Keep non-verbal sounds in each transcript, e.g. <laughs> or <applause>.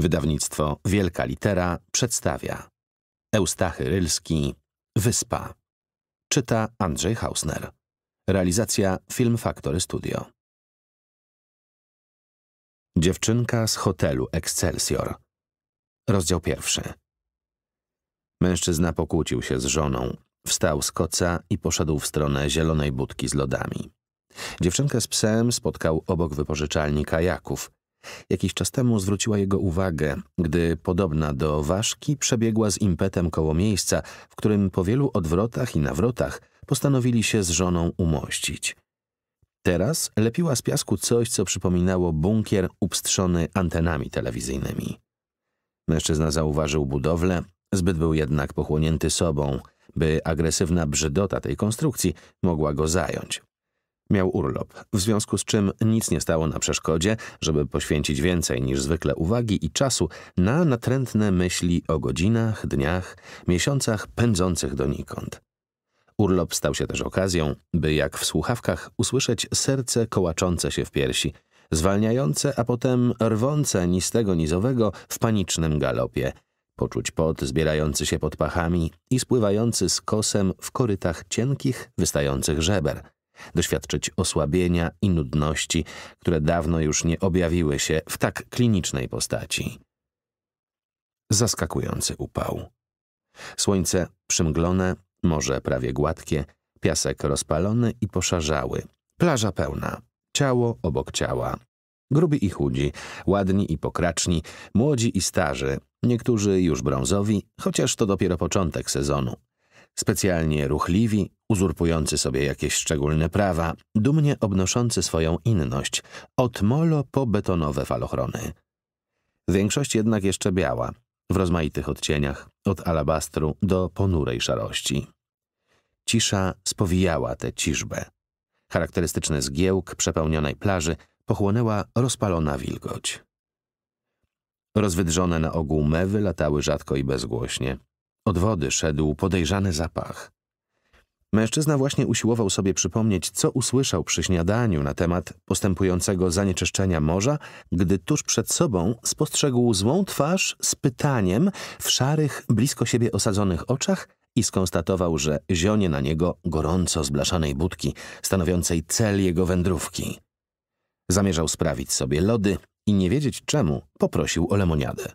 Wydawnictwo Wielka Litera przedstawia Eustachy Rylski Wyspa Czyta Andrzej Hausner Realizacja Film Factory Studio Dziewczynka z hotelu Excelsior Rozdział pierwszy Mężczyzna pokłócił się z żoną, wstał z koca i poszedł w stronę zielonej budki z lodami. Dziewczynkę z psem spotkał obok wypożyczalni kajaków – Jakiś czas temu zwróciła jego uwagę, gdy podobna do ważki przebiegła z impetem koło miejsca, w którym po wielu odwrotach i nawrotach postanowili się z żoną umościć. Teraz lepiła z piasku coś, co przypominało bunkier upstrzony antenami telewizyjnymi. Mężczyzna zauważył budowlę, zbyt był jednak pochłonięty sobą, by agresywna brzydota tej konstrukcji mogła go zająć. Miał urlop, w związku z czym nic nie stało na przeszkodzie, żeby poświęcić więcej niż zwykle uwagi i czasu na natrętne myśli o godzinach, dniach, miesiącach pędzących donikąd. Urlop stał się też okazją, by jak w słuchawkach usłyszeć serce kołaczące się w piersi, zwalniające, a potem rwące nistego nizowego w panicznym galopie, poczuć pot zbierający się pod pachami i spływający z kosem w korytach cienkich, wystających żeber – doświadczyć osłabienia i nudności, które dawno już nie objawiły się w tak klinicznej postaci. Zaskakujący upał. Słońce przymglone, morze prawie gładkie, piasek rozpalony i poszarzały, plaża pełna, ciało obok ciała. Grubi i chudzi, ładni i pokraczni, młodzi i starzy, niektórzy już brązowi, chociaż to dopiero początek sezonu specjalnie ruchliwi, uzurpujący sobie jakieś szczególne prawa, dumnie obnoszący swoją inność, od molo po betonowe falochrony. Większość jednak jeszcze biała, w rozmaitych odcieniach, od alabastru do ponurej szarości. Cisza spowijała tę ciżbę. Charakterystyczny zgiełk przepełnionej plaży pochłonęła rozpalona wilgoć. Rozwydrzone na ogół mewy latały rzadko i bezgłośnie. Od wody szedł podejrzany zapach. Mężczyzna właśnie usiłował sobie przypomnieć, co usłyszał przy śniadaniu na temat postępującego zanieczyszczenia morza, gdy tuż przed sobą spostrzegł złą twarz z pytaniem w szarych, blisko siebie osadzonych oczach i skonstatował, że zionie na niego gorąco zblaszanej budki, stanowiącej cel jego wędrówki. Zamierzał sprawić sobie lody i nie wiedzieć czemu poprosił o lemoniadę.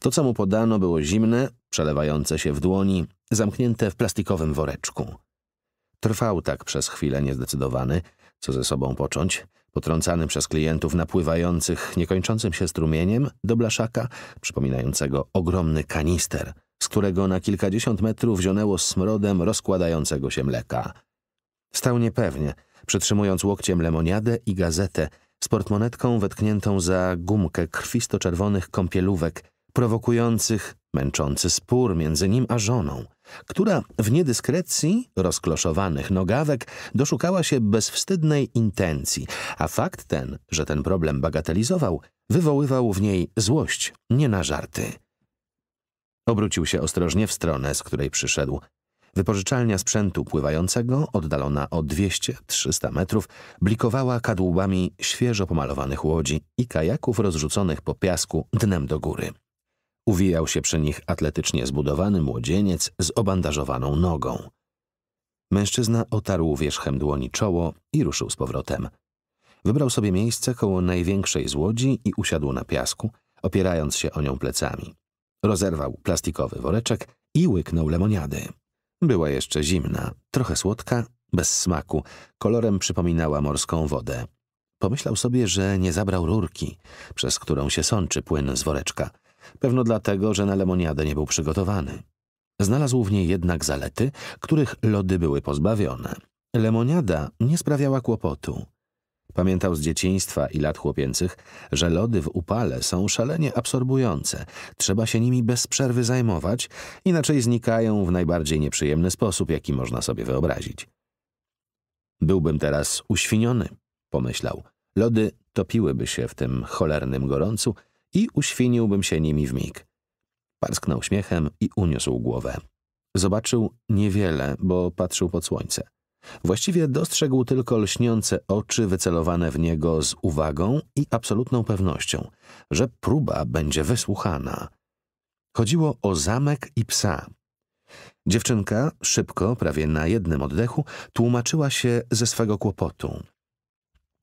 To, co mu podano, było zimne, przelewające się w dłoni, zamknięte w plastikowym woreczku. Trwał tak przez chwilę niezdecydowany, co ze sobą począć, potrącany przez klientów napływających niekończącym się strumieniem do blaszaka, przypominającego ogromny kanister, z którego na kilkadziesiąt metrów zionęło smrodem rozkładającego się mleka. Stał niepewnie, przytrzymując łokciem lemoniadę i gazetę z portmonetką wetkniętą za gumkę krwisto-czerwonych kąpielówek, prowokujących męczący spór między nim a żoną, która w niedyskrecji rozkloszowanych nogawek doszukała się bezwstydnej intencji, a fakt ten, że ten problem bagatelizował, wywoływał w niej złość nie na żarty. Obrócił się ostrożnie w stronę, z której przyszedł. Wypożyczalnia sprzętu pływającego, oddalona o 200-300 metrów, blikowała kadłubami świeżo pomalowanych łodzi i kajaków rozrzuconych po piasku dnem do góry. Uwijał się przy nich atletycznie zbudowany młodzieniec z obandażowaną nogą. Mężczyzna otarł wierzchem dłoni czoło i ruszył z powrotem. Wybrał sobie miejsce koło największej z łodzi i usiadł na piasku, opierając się o nią plecami. Rozerwał plastikowy woreczek i łyknął lemoniady. Była jeszcze zimna, trochę słodka, bez smaku, kolorem przypominała morską wodę. Pomyślał sobie, że nie zabrał rurki, przez którą się sączy płyn z woreczka – Pewno dlatego, że na lemoniadę nie był przygotowany. Znalazł w niej jednak zalety, których lody były pozbawione. Lemoniada nie sprawiała kłopotu. Pamiętał z dzieciństwa i lat chłopięcych, że lody w upale są szalenie absorbujące. Trzeba się nimi bez przerwy zajmować, inaczej znikają w najbardziej nieprzyjemny sposób, jaki można sobie wyobrazić. Byłbym teraz uświniony, pomyślał. Lody topiłyby się w tym cholernym gorącu i uświniłbym się nimi w mig. Parsknął śmiechem i uniósł głowę. Zobaczył niewiele, bo patrzył pod słońce. Właściwie dostrzegł tylko lśniące oczy wycelowane w niego z uwagą i absolutną pewnością, że próba będzie wysłuchana. Chodziło o zamek i psa. Dziewczynka szybko, prawie na jednym oddechu, tłumaczyła się ze swego kłopotu.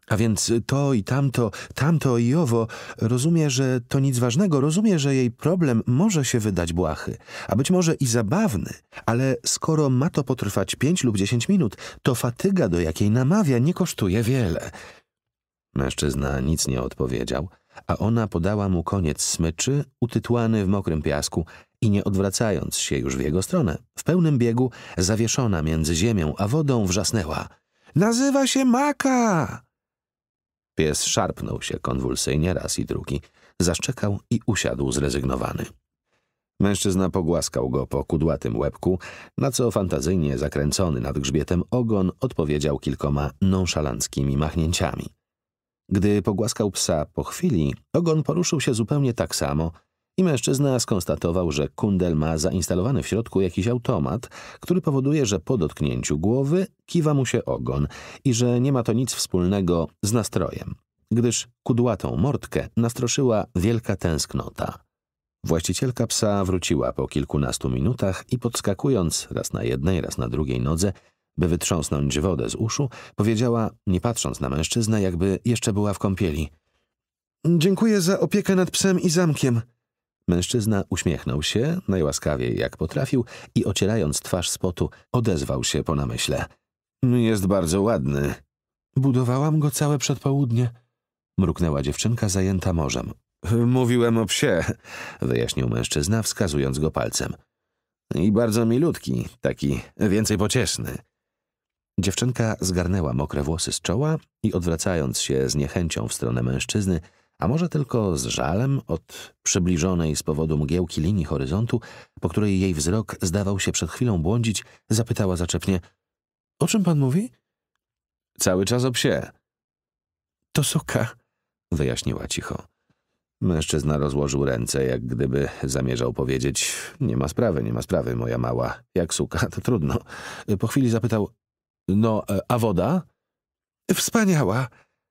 A więc to i tamto, tamto i owo, rozumie, że to nic ważnego, rozumie, że jej problem może się wydać błahy, a być może i zabawny, ale skoro ma to potrwać pięć lub dziesięć minut, to fatyga, do jakiej namawia, nie kosztuje wiele. Mężczyzna nic nie odpowiedział, a ona podała mu koniec smyczy, utytłany w mokrym piasku i nie odwracając się już w jego stronę, w pełnym biegu, zawieszona między ziemią a wodą, wrzasnęła. Nazywa się Maka! Pies szarpnął się konwulsyjnie raz i drugi, zaszczekał i usiadł zrezygnowany. Mężczyzna pogłaskał go po kudłatym łebku, na co fantazyjnie zakręcony nad grzbietem ogon odpowiedział kilkoma nonszalanckimi machnięciami. Gdy pogłaskał psa po chwili, ogon poruszył się zupełnie tak samo – i mężczyzna skonstatował, że kundel ma zainstalowany w środku jakiś automat, który powoduje, że po dotknięciu głowy kiwa mu się ogon i że nie ma to nic wspólnego z nastrojem, gdyż kudłatą mortkę nastroszyła wielka tęsknota. Właścicielka psa wróciła po kilkunastu minutach i podskakując raz na jednej, raz na drugiej nodze, by wytrząsnąć wodę z uszu, powiedziała, nie patrząc na mężczyznę, jakby jeszcze była w kąpieli. Dziękuję za opiekę nad psem i zamkiem. Mężczyzna uśmiechnął się, najłaskawiej jak potrafił, i ocierając twarz z potu, odezwał się po namyśle. Jest bardzo ładny. Budowałam go całe przedpołudnie, mruknęła dziewczynka zajęta morzem. Mówiłem o psie, wyjaśnił mężczyzna, wskazując go palcem. I bardzo milutki, taki więcej pocieszny. Dziewczynka zgarnęła mokre włosy z czoła i odwracając się z niechęcią w stronę mężczyzny, a może tylko z żalem od przybliżonej z powodu mgiełki linii horyzontu, po której jej wzrok zdawał się przed chwilą błądzić, zapytała zaczepnie — O czym pan mówi? — Cały czas o psie. — To suka, wyjaśniła cicho. Mężczyzna rozłożył ręce, jak gdyby zamierzał powiedzieć — Nie ma sprawy, nie ma sprawy, moja mała. Jak suka, to trudno. Po chwili zapytał — No, e, a woda? — Wspaniała!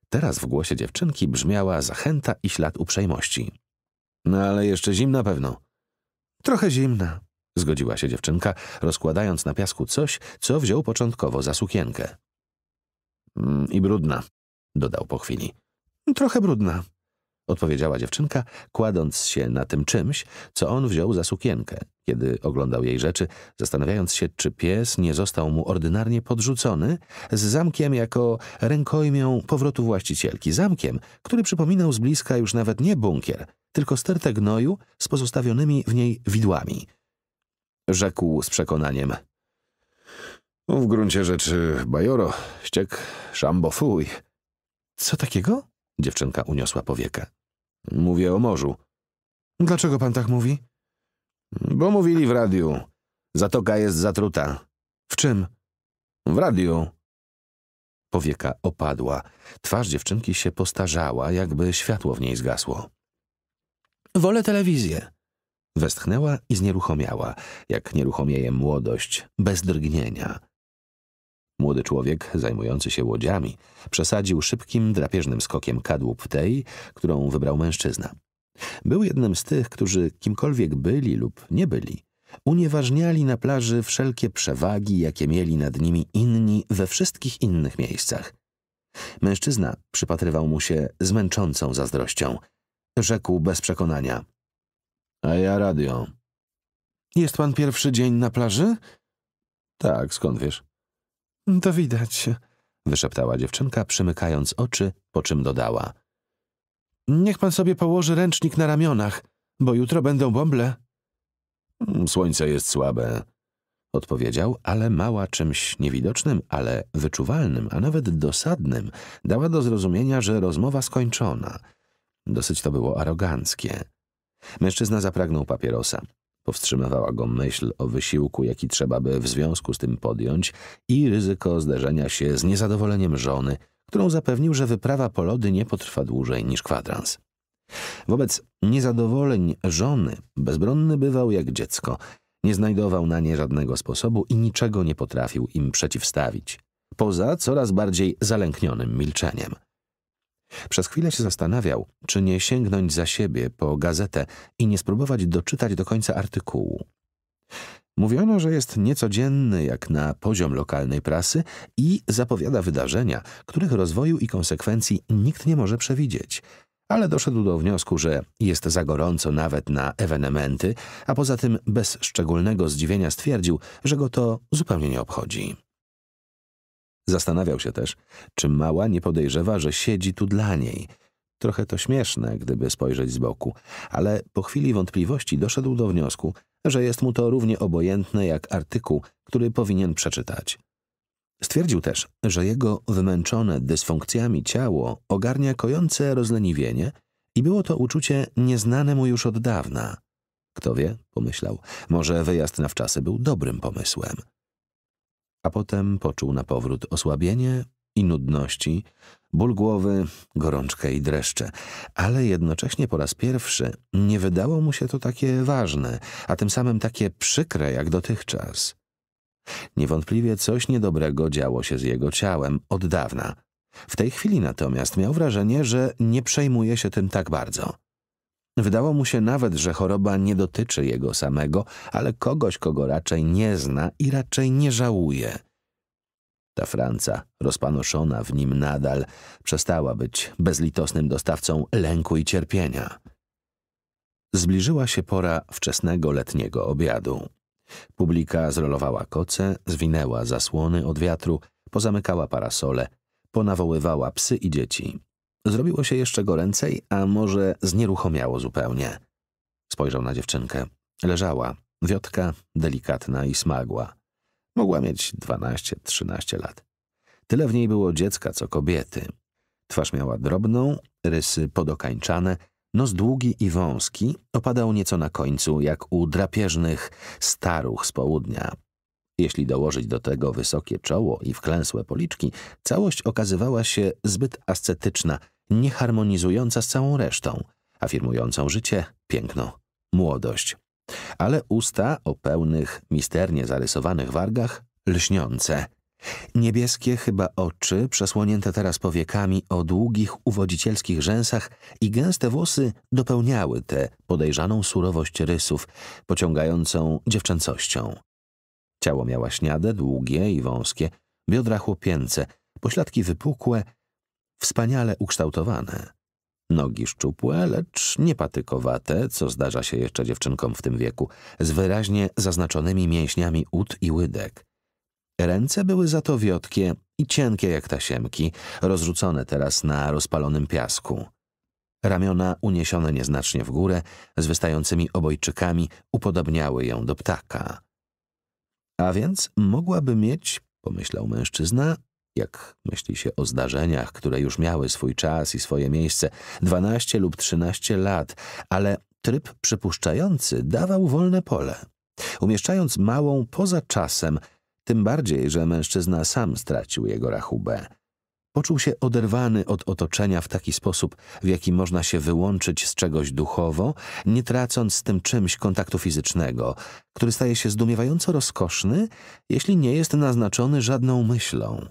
Teraz w głosie dziewczynki brzmiała zachęta i ślad uprzejmości. No ale jeszcze zimna pewno. Trochę zimna, zgodziła się dziewczynka, rozkładając na piasku coś, co wziął początkowo za sukienkę. Mm, I brudna, dodał po chwili. Trochę brudna, odpowiedziała dziewczynka, kładąc się na tym czymś, co on wziął za sukienkę, kiedy oglądał jej rzeczy, zastanawiając się, czy pies nie został mu ordynarnie podrzucony z zamkiem jako rękojmią powrotu właścicielki. Zamkiem, który przypominał z bliska już nawet nie bunkier, tylko stertę gnoju z pozostawionymi w niej widłami. Rzekł z przekonaniem. No, w gruncie rzeczy bajoro, ściek, szambo, fuj. Co takiego? Dziewczynka uniosła powiekę. Mówię o morzu. Dlaczego pan tak mówi? Bo mówili w radiu. Zatoka jest zatruta. W czym? W radiu. Powieka opadła. Twarz dziewczynki się postarzała, jakby światło w niej zgasło. Wolę telewizję. Westchnęła i znieruchomiała, jak nieruchomieje młodość, bez drgnienia. Młody człowiek, zajmujący się łodziami, przesadził szybkim, drapieżnym skokiem kadłub tej, którą wybrał mężczyzna. Był jednym z tych, którzy kimkolwiek byli lub nie byli, unieważniali na plaży wszelkie przewagi, jakie mieli nad nimi inni we wszystkich innych miejscach. Mężczyzna przypatrywał mu się zmęczącą zazdrością. Rzekł bez przekonania. A ja radio. Jest pan pierwszy dzień na plaży? Tak, skąd wiesz? To widać, wyszeptała dziewczynka, przymykając oczy, po czym dodała. Niech pan sobie położy ręcznik na ramionach, bo jutro będą bąble. Mm, słońce jest słabe, odpowiedział, ale mała czymś niewidocznym, ale wyczuwalnym, a nawet dosadnym, dała do zrozumienia, że rozmowa skończona. Dosyć to było aroganckie. Mężczyzna zapragnął papierosa. Powstrzymywała go myśl o wysiłku, jaki trzeba by w związku z tym podjąć i ryzyko zderzenia się z niezadowoleniem żony, którą zapewnił, że wyprawa po lody nie potrwa dłużej niż kwadrans. Wobec niezadowoleń żony bezbronny bywał jak dziecko. Nie znajdował na nie żadnego sposobu i niczego nie potrafił im przeciwstawić. Poza coraz bardziej zalęknionym milczeniem – przez chwilę się zastanawiał, czy nie sięgnąć za siebie po gazetę i nie spróbować doczytać do końca artykułu. Mówiono, że jest niecodzienny jak na poziom lokalnej prasy i zapowiada wydarzenia, których rozwoju i konsekwencji nikt nie może przewidzieć. Ale doszedł do wniosku, że jest za gorąco nawet na ewenementy, a poza tym bez szczególnego zdziwienia stwierdził, że go to zupełnie nie obchodzi. Zastanawiał się też, czy mała nie podejrzewa, że siedzi tu dla niej. Trochę to śmieszne, gdyby spojrzeć z boku, ale po chwili wątpliwości doszedł do wniosku, że jest mu to równie obojętne jak artykuł, który powinien przeczytać. Stwierdził też, że jego wymęczone dysfunkcjami ciało ogarnia kojące rozleniwienie i było to uczucie nieznane mu już od dawna. Kto wie, pomyślał, może wyjazd na wczasy był dobrym pomysłem a potem poczuł na powrót osłabienie i nudności, ból głowy, gorączkę i dreszcze, ale jednocześnie po raz pierwszy nie wydało mu się to takie ważne, a tym samym takie przykre jak dotychczas. Niewątpliwie coś niedobrego działo się z jego ciałem od dawna. W tej chwili natomiast miał wrażenie, że nie przejmuje się tym tak bardzo. Wydało mu się nawet, że choroba nie dotyczy jego samego, ale kogoś, kogo raczej nie zna i raczej nie żałuje. Ta Franca, rozpanoszona w nim nadal, przestała być bezlitosnym dostawcą lęku i cierpienia. Zbliżyła się pora wczesnego letniego obiadu. Publika zrolowała koce, zwinęła zasłony od wiatru, pozamykała parasole, ponawoływała psy i dzieci. Zrobiło się jeszcze goręcej, a może znieruchomiało zupełnie. Spojrzał na dziewczynkę. Leżała, wiotka, delikatna i smagła. Mogła mieć dwanaście, trzynaście lat. Tyle w niej było dziecka, co kobiety. Twarz miała drobną, rysy podokańczane, nos długi i wąski, opadał nieco na końcu, jak u drapieżnych staruch z południa. Jeśli dołożyć do tego wysokie czoło i wklęsłe policzki, całość okazywała się zbyt ascetyczna, nieharmonizująca z całą resztą, afirmującą życie, piękno, młodość. Ale usta o pełnych, misternie zarysowanych wargach lśniące. Niebieskie chyba oczy, przesłonięte teraz powiekami o długich, uwodzicielskich rzęsach i gęste włosy dopełniały tę podejrzaną surowość rysów, pociągającą dziewczęcością. Ciało miała śniade, długie i wąskie, biodra chłopięce, pośladki wypukłe, wspaniale ukształtowane. Nogi szczupłe, lecz niepatykowate, co zdarza się jeszcze dziewczynkom w tym wieku, z wyraźnie zaznaczonymi mięśniami ud i łydek. Ręce były za to wiotkie i cienkie jak tasiemki, rozrzucone teraz na rozpalonym piasku. Ramiona uniesione nieznacznie w górę, z wystającymi obojczykami, upodobniały ją do ptaka. A więc mogłaby mieć, pomyślał mężczyzna, jak myśli się o zdarzeniach, które już miały swój czas i swoje miejsce, dwanaście lub trzynaście lat, ale tryb przypuszczający dawał wolne pole. Umieszczając małą poza czasem, tym bardziej, że mężczyzna sam stracił jego rachubę. Poczuł się oderwany od otoczenia w taki sposób, w jaki można się wyłączyć z czegoś duchowo, nie tracąc z tym czymś kontaktu fizycznego, który staje się zdumiewająco rozkoszny, jeśli nie jest naznaczony żadną myślą.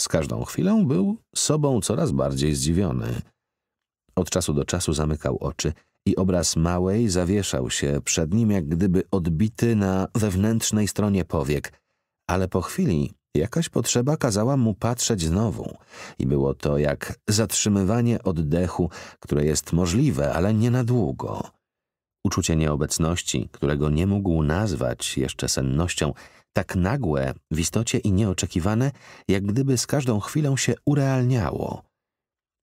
Z każdą chwilą był sobą coraz bardziej zdziwiony. Od czasu do czasu zamykał oczy i obraz małej zawieszał się przed nim, jak gdyby odbity na wewnętrznej stronie powiek, ale po chwili Jakaś potrzeba kazała mu patrzeć znowu i było to jak zatrzymywanie oddechu, które jest możliwe, ale nie na długo. Uczucie nieobecności, którego nie mógł nazwać jeszcze sennością, tak nagłe, w istocie i nieoczekiwane, jak gdyby z każdą chwilą się urealniało.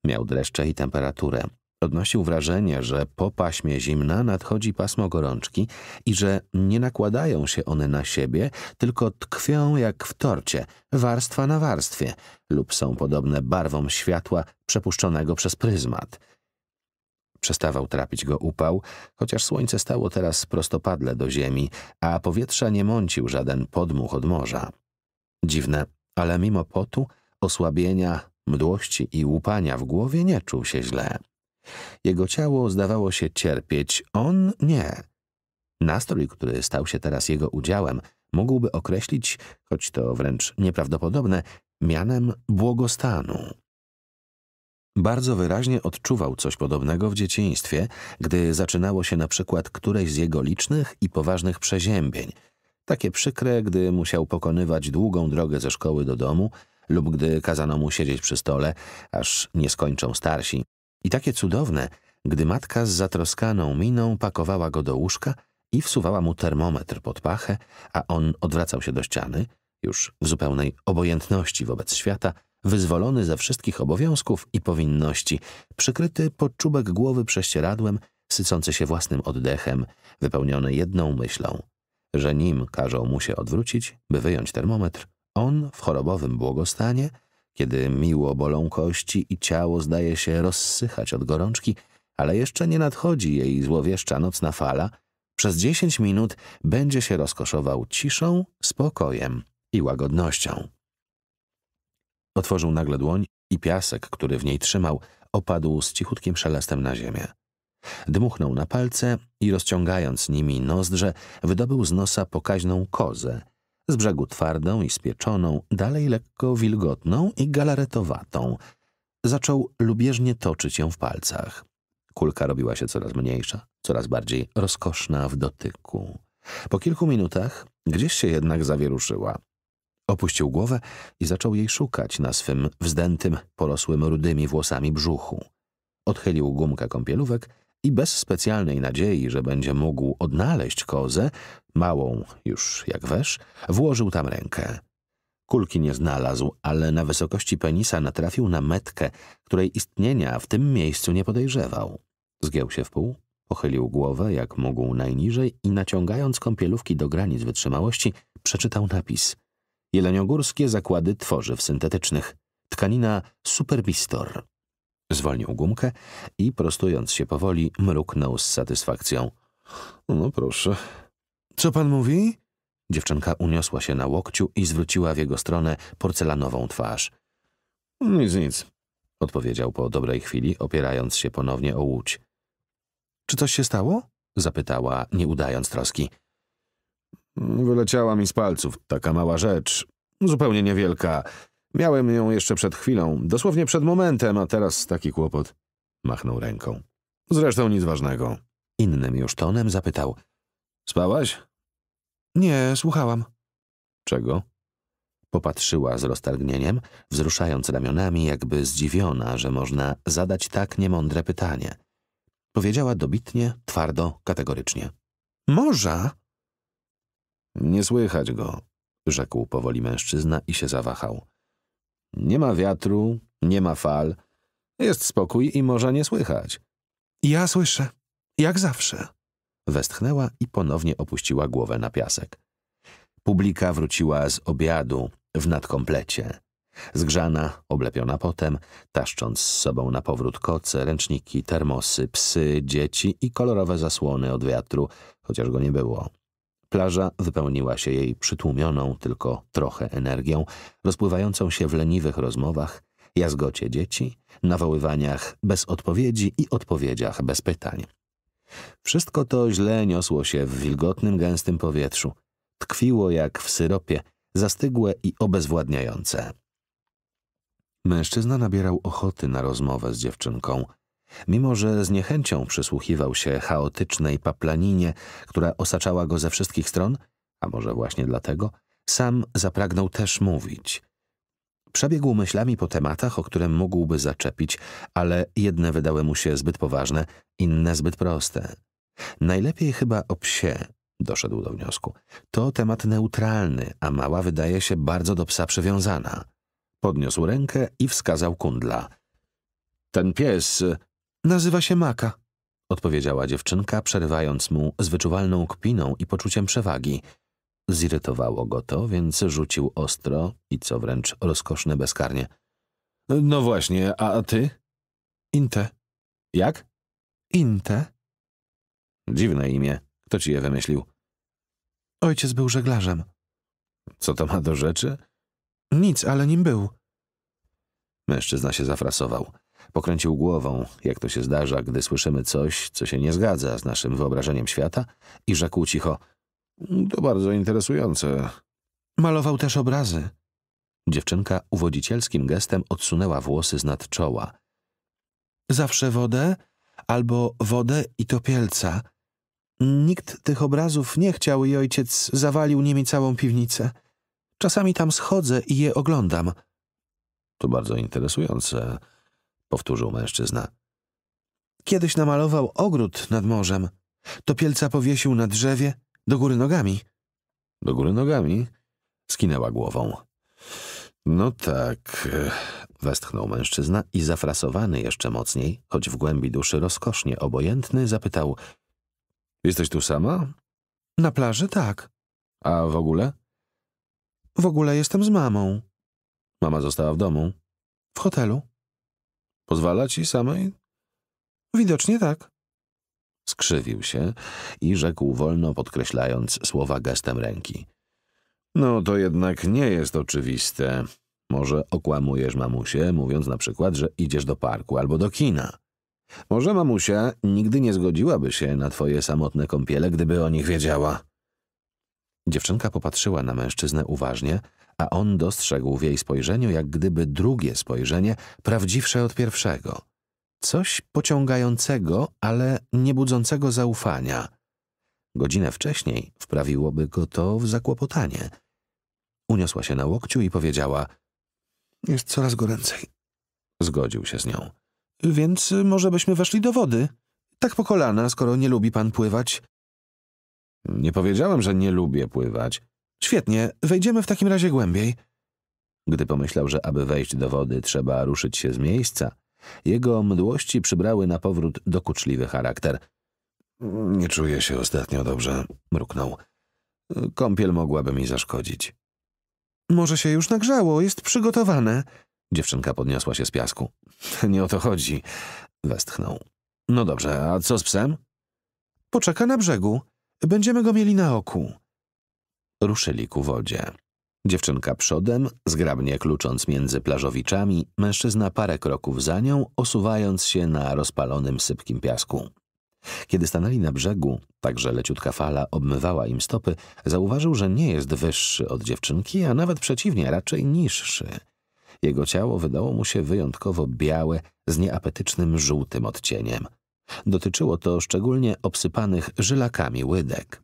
Miał dreszcze i temperaturę, Odnosił wrażenie, że po paśmie zimna nadchodzi pasmo gorączki i że nie nakładają się one na siebie, tylko tkwią jak w torcie, warstwa na warstwie, lub są podobne barwom światła przepuszczonego przez pryzmat. Przestawał trapić go upał, chociaż słońce stało teraz prostopadle do ziemi, a powietrza nie mącił żaden podmuch od morza. Dziwne, ale mimo potu, osłabienia, mdłości i łupania w głowie nie czuł się źle. Jego ciało zdawało się cierpieć, on nie. Nastrój, który stał się teraz jego udziałem, mógłby określić, choć to wręcz nieprawdopodobne, mianem błogostanu. Bardzo wyraźnie odczuwał coś podobnego w dzieciństwie, gdy zaczynało się na przykład któreś z jego licznych i poważnych przeziębień. Takie przykre, gdy musiał pokonywać długą drogę ze szkoły do domu lub gdy kazano mu siedzieć przy stole, aż nie skończą starsi, i takie cudowne, gdy matka z zatroskaną miną pakowała go do łóżka i wsuwała mu termometr pod pachę, a on odwracał się do ściany, już w zupełnej obojętności wobec świata, wyzwolony ze wszystkich obowiązków i powinności, przykryty pod czubek głowy prześcieradłem, sycący się własnym oddechem, wypełniony jedną myślą, że nim każą mu się odwrócić, by wyjąć termometr, on w chorobowym błogostanie – kiedy miło bolą kości i ciało zdaje się rozsychać od gorączki, ale jeszcze nie nadchodzi jej złowieszcza nocna fala, przez dziesięć minut będzie się rozkoszował ciszą, spokojem i łagodnością. Otworzył nagle dłoń i piasek, który w niej trzymał, opadł z cichutkim szelestem na ziemię. Dmuchnął na palce i rozciągając nimi nozdrze, wydobył z nosa pokaźną kozę – z brzegu twardą i spieczoną, dalej lekko wilgotną i galaretowatą. Zaczął lubieżnie toczyć ją w palcach. Kulka robiła się coraz mniejsza, coraz bardziej rozkoszna w dotyku. Po kilku minutach gdzieś się jednak zawieruszyła. Opuścił głowę i zaczął jej szukać na swym wzdętym, porosłym rudymi włosami brzuchu. Odchylił gumkę kąpielówek i bez specjalnej nadziei, że będzie mógł odnaleźć kozę, małą już jak wesz, włożył tam rękę. Kulki nie znalazł, ale na wysokości penisa natrafił na metkę, której istnienia w tym miejscu nie podejrzewał. Zgiął się w pół, pochylił głowę jak mógł najniżej i naciągając kąpielówki do granic wytrzymałości, przeczytał napis. Jeleniogórskie zakłady tworzyw syntetycznych. Tkanina Superbistor. Zwolnił gumkę i prostując się powoli, mruknął z satysfakcją. No proszę. Co pan mówi? Dziewczynka uniosła się na łokciu i zwróciła w jego stronę porcelanową twarz. Nic, nic, odpowiedział po dobrej chwili, opierając się ponownie o łódź. Czy coś się stało? zapytała, nie udając troski. Wyleciała mi z palców taka mała rzecz, zupełnie niewielka. Miałem ją jeszcze przed chwilą, dosłownie przed momentem, a teraz taki kłopot. Machnął ręką. Zresztą nic ważnego. Innym już tonem zapytał. Spałaś? Nie, słuchałam. Czego? Popatrzyła z roztargnieniem, wzruszając ramionami, jakby zdziwiona, że można zadać tak niemądre pytanie. Powiedziała dobitnie, twardo, kategorycznie. Morza? Nie słychać go, rzekł powoli mężczyzna i się zawahał. Nie ma wiatru, nie ma fal. Jest spokój i morza nie słychać. Ja słyszę, jak zawsze. Westchnęła i ponownie opuściła głowę na piasek. Publika wróciła z obiadu w nadkomplecie. Zgrzana, oblepiona potem, taszcząc z sobą na powrót koce, ręczniki, termosy, psy, dzieci i kolorowe zasłony od wiatru, chociaż go nie było. Plaża wypełniła się jej przytłumioną tylko trochę energią, rozpływającą się w leniwych rozmowach, jazgocie dzieci, nawoływaniach bez odpowiedzi i odpowiedziach bez pytań. Wszystko to źle niosło się w wilgotnym, gęstym powietrzu. Tkwiło jak w syropie, zastygłe i obezwładniające. Mężczyzna nabierał ochoty na rozmowę z dziewczynką – Mimo, że z niechęcią przysłuchiwał się chaotycznej paplaninie, która osaczała go ze wszystkich stron, a może właśnie dlatego, sam zapragnął też mówić. Przebiegł myślami po tematach, o które mógłby zaczepić, ale jedne wydały mu się zbyt poważne, inne zbyt proste. Najlepiej chyba o psie, doszedł do wniosku. To temat neutralny, a mała wydaje się bardzo do psa przywiązana. Podniósł rękę i wskazał kundla. Ten pies Nazywa się Maka, odpowiedziała dziewczynka, przerywając mu z wyczuwalną kpiną i poczuciem przewagi. Zirytowało go to, więc rzucił ostro i co wręcz rozkoszne bezkarnie. No właśnie, a ty? Inte. Jak? Inte. Dziwne imię. Kto ci je wymyślił? Ojciec był żeglarzem. Co to ma do rzeczy? Nic, ale nim był. Mężczyzna się zafrasował. Pokręcił głową, jak to się zdarza, gdy słyszymy coś, co się nie zgadza z naszym wyobrażeniem świata i rzekł cicho – to bardzo interesujące. Malował też obrazy. Dziewczynka uwodzicielskim gestem odsunęła włosy z nad czoła. Zawsze wodę albo wodę i topielca. Nikt tych obrazów nie chciał i ojciec zawalił nimi całą piwnicę. Czasami tam schodzę i je oglądam. To bardzo interesujące powtórzył mężczyzna. Kiedyś namalował ogród nad morzem. Topielca powiesił na drzewie, do góry nogami. Do góry nogami? Skinęła głową. No tak, e, westchnął mężczyzna i zafrasowany jeszcze mocniej, choć w głębi duszy rozkosznie obojętny, zapytał: Jesteś tu sama? Na plaży tak. A w ogóle? W ogóle jestem z mamą. Mama została w domu. W hotelu. Pozwala ci samej? Widocznie tak. Skrzywił się i rzekł wolno, podkreślając słowa gestem ręki. No to jednak nie jest oczywiste. Może okłamujesz mamusię, mówiąc na przykład, że idziesz do parku albo do kina. Może mamusia nigdy nie zgodziłaby się na twoje samotne kąpiele, gdyby o nich wiedziała. Dziewczynka popatrzyła na mężczyznę uważnie, a on dostrzegł w jej spojrzeniu jak gdyby drugie spojrzenie, prawdziwsze od pierwszego. Coś pociągającego, ale nie budzącego zaufania. Godzinę wcześniej wprawiłoby go to w zakłopotanie. Uniosła się na łokciu i powiedziała — Jest coraz goręcej. Zgodził się z nią. — Więc może byśmy weszli do wody? Tak po kolana, skoro nie lubi pan pływać. — Nie powiedziałem, że nie lubię pływać. Świetnie, wejdziemy w takim razie głębiej. Gdy pomyślał, że aby wejść do wody trzeba ruszyć się z miejsca, jego mdłości przybrały na powrót dokuczliwy charakter. Nie czuję się ostatnio dobrze, mruknął. Kąpiel mogłaby mi zaszkodzić. Może się już nagrzało, jest przygotowane. Dziewczynka podniosła się z piasku. <laughs> Nie o to chodzi, westchnął. No dobrze, a co z psem? Poczeka na brzegu. Będziemy go mieli na oku ruszyli ku wodzie. Dziewczynka przodem, zgrabnie klucząc między plażowiczami, mężczyzna parę kroków za nią, osuwając się na rozpalonym sypkim piasku. Kiedy stanęli na brzegu, także leciutka fala obmywała im stopy, zauważył, że nie jest wyższy od dziewczynki, a nawet przeciwnie, raczej niższy. Jego ciało wydało mu się wyjątkowo białe, z nieapetycznym żółtym odcieniem. Dotyczyło to szczególnie obsypanych żylakami łydek.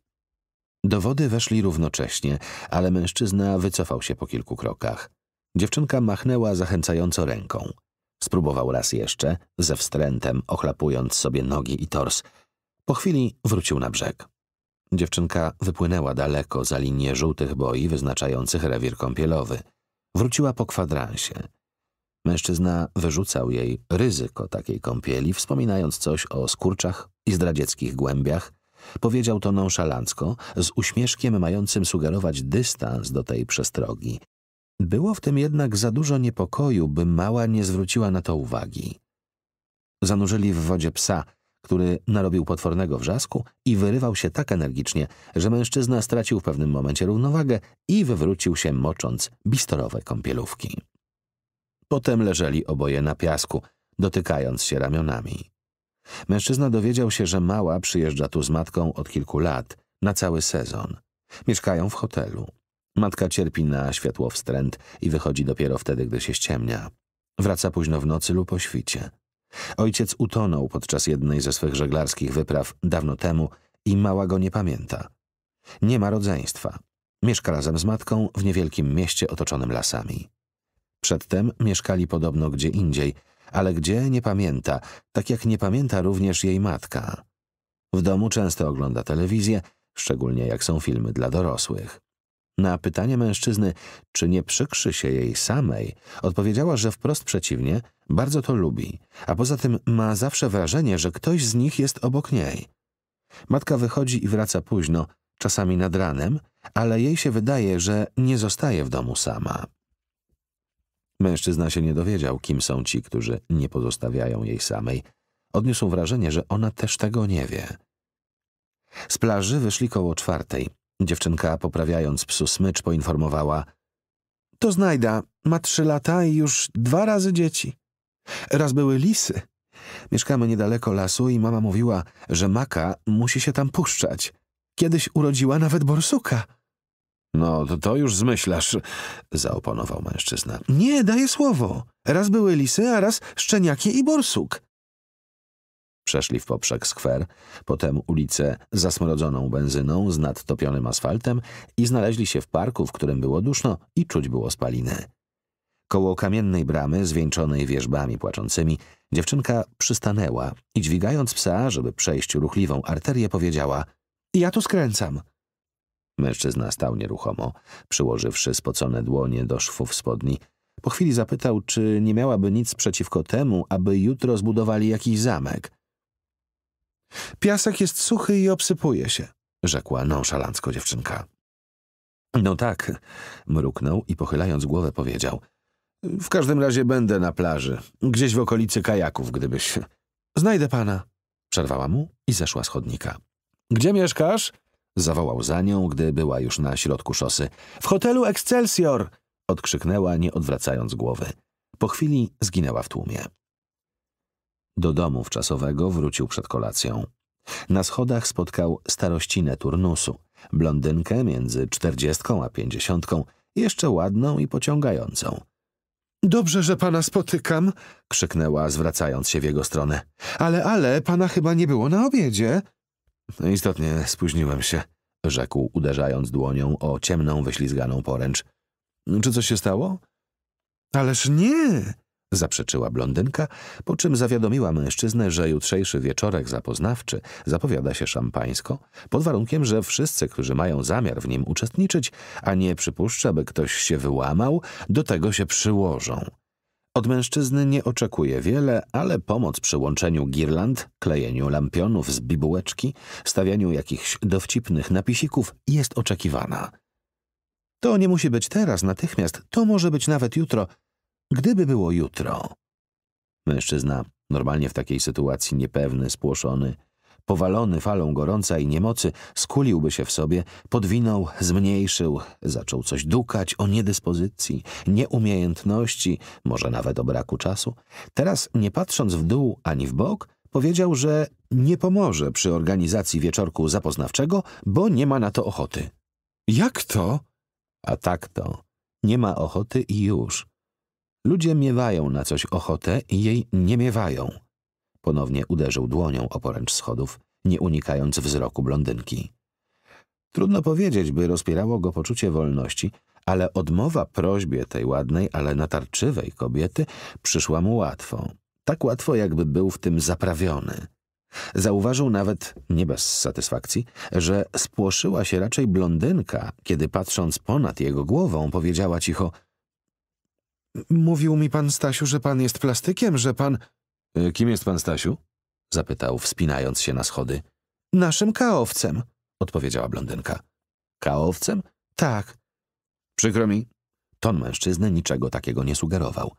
Do wody weszli równocześnie, ale mężczyzna wycofał się po kilku krokach. Dziewczynka machnęła zachęcająco ręką. Spróbował raz jeszcze, ze wstrętem, ochlapując sobie nogi i tors. Po chwili wrócił na brzeg. Dziewczynka wypłynęła daleko za linię żółtych boi wyznaczających rewir kąpielowy. Wróciła po kwadransie. Mężczyzna wyrzucał jej ryzyko takiej kąpieli, wspominając coś o skurczach i zdradzieckich głębiach, Powiedział to nonszalancko, z uśmieszkiem mającym sugerować dystans do tej przestrogi. Było w tym jednak za dużo niepokoju, by mała nie zwróciła na to uwagi. Zanurzyli w wodzie psa, który narobił potwornego wrzasku i wyrywał się tak energicznie, że mężczyzna stracił w pewnym momencie równowagę i wywrócił się mocząc bistorowe kąpielówki. Potem leżeli oboje na piasku, dotykając się ramionami. Mężczyzna dowiedział się, że mała przyjeżdża tu z matką od kilku lat, na cały sezon. Mieszkają w hotelu. Matka cierpi na wstręt i wychodzi dopiero wtedy, gdy się ściemnia. Wraca późno w nocy lub o świcie. Ojciec utonął podczas jednej ze swych żeglarskich wypraw dawno temu i mała go nie pamięta. Nie ma rodzeństwa. Mieszka razem z matką w niewielkim mieście otoczonym lasami. Przedtem mieszkali podobno gdzie indziej – ale gdzie nie pamięta, tak jak nie pamięta również jej matka. W domu często ogląda telewizję, szczególnie jak są filmy dla dorosłych. Na pytanie mężczyzny, czy nie przykrzy się jej samej, odpowiedziała, że wprost przeciwnie, bardzo to lubi, a poza tym ma zawsze wrażenie, że ktoś z nich jest obok niej. Matka wychodzi i wraca późno, czasami nad ranem, ale jej się wydaje, że nie zostaje w domu sama. Mężczyzna się nie dowiedział, kim są ci, którzy nie pozostawiają jej samej. Odniósł wrażenie, że ona też tego nie wie. Z plaży wyszli koło czwartej. Dziewczynka, poprawiając psu smycz, poinformowała – to znajda, ma trzy lata i już dwa razy dzieci. Raz były lisy. Mieszkamy niedaleko lasu i mama mówiła, że maka musi się tam puszczać. Kiedyś urodziła nawet borsuka. No, to, to już zmyślasz, zaoponował mężczyzna. Nie, daję słowo. Raz były lisy, a raz szczeniaki i borsuk. Przeszli w poprzek skwer, potem ulicę zasmrodzoną benzyną z nadtopionym asfaltem i znaleźli się w parku, w którym było duszno i czuć było spalinę. Koło kamiennej bramy, zwieńczonej wieżbami płaczącymi, dziewczynka przystanęła i dźwigając psa, żeby przejść ruchliwą arterię, powiedziała – Ja tu skręcam – Mężczyzna stał nieruchomo, przyłożywszy spocone dłonie do szwów spodni. Po chwili zapytał, czy nie miałaby nic przeciwko temu, aby jutro zbudowali jakiś zamek. Piasek jest suchy i obsypuje się, rzekła nonszalancko dziewczynka. No tak, mruknął i pochylając głowę powiedział. W każdym razie będę na plaży, gdzieś w okolicy kajaków, gdybyś... Znajdę pana, przerwała mu i zeszła schodnika. Gdzie mieszkasz? Zawołał za nią, gdy była już na środku szosy. W hotelu Excelsior! Odkrzyknęła, nie odwracając głowy. Po chwili zginęła w tłumie. Do domu wczasowego wrócił przed kolacją. Na schodach spotkał starościnę turnusu, blondynkę między czterdziestką a pięćdziesiątką, jeszcze ładną i pociągającą. Dobrze, że pana spotykam, krzyknęła, zwracając się w jego stronę. Ale, ale, pana chyba nie było na obiedzie. No, istotnie spóźniłem się, rzekł, uderzając dłonią o ciemną, wyślizganą poręcz. Czy coś się stało? Ależ nie! zaprzeczyła blondynka, po czym zawiadomiła mężczyznę, że jutrzejszy wieczorek zapoznawczy zapowiada się szampańsko, pod warunkiem, że wszyscy, którzy mają zamiar w nim uczestniczyć, a nie przypuszcza, by ktoś się wyłamał, do tego się przyłożą. Od mężczyzny nie oczekuje wiele, ale pomoc przy łączeniu girland, klejeniu lampionów z bibułeczki, stawianiu jakichś dowcipnych napisików jest oczekiwana. To nie musi być teraz, natychmiast, to może być nawet jutro, gdyby było jutro. Mężczyzna, normalnie w takiej sytuacji niepewny, spłoszony, powalony falą gorąca i niemocy, skuliłby się w sobie, podwinął, zmniejszył, zaczął coś dukać o niedyspozycji, nieumiejętności, może nawet o braku czasu. Teraz, nie patrząc w dół ani w bok, powiedział, że nie pomoże przy organizacji wieczorku zapoznawczego, bo nie ma na to ochoty. Jak to? A tak to. Nie ma ochoty i już. Ludzie miewają na coś ochotę i jej nie miewają. Ponownie uderzył dłonią o poręcz schodów, nie unikając wzroku blondynki. Trudno powiedzieć, by rozpierało go poczucie wolności, ale odmowa prośbie tej ładnej, ale natarczywej kobiety przyszła mu łatwo. Tak łatwo, jakby był w tym zaprawiony. Zauważył nawet, nie bez satysfakcji, że spłoszyła się raczej blondynka, kiedy patrząc ponad jego głową powiedziała cicho – Mówił mi pan, Stasiu, że pan jest plastykiem, że pan… E, kim jest pan Stasiu? Zapytał, wspinając się na schody. Naszym kaowcem, odpowiedziała blondynka. Kaowcem? Tak. Przykro mi. Ton mężczyzny niczego takiego nie sugerował.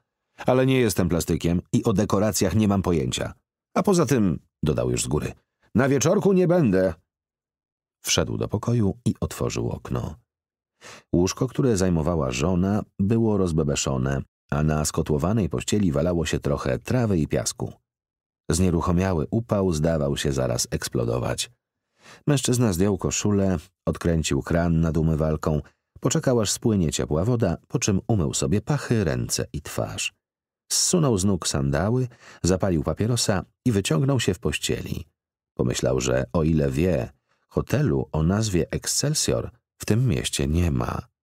Ale nie jestem plastykiem i o dekoracjach nie mam pojęcia. A poza tym, dodał już z góry, na wieczorku nie będę. Wszedł do pokoju i otworzył okno. Łóżko, które zajmowała żona, było rozbebeszone, a na skotłowanej pościeli walało się trochę trawy i piasku. Znieruchomiały upał zdawał się zaraz eksplodować. Mężczyzna zdjął koszulę, odkręcił kran nad umywalką, poczekał aż spłynie ciepła woda, po czym umył sobie pachy, ręce i twarz. Zsunął z nóg sandały, zapalił papierosa i wyciągnął się w pościeli. Pomyślał, że o ile wie, hotelu o nazwie Excelsior w tym mieście nie ma.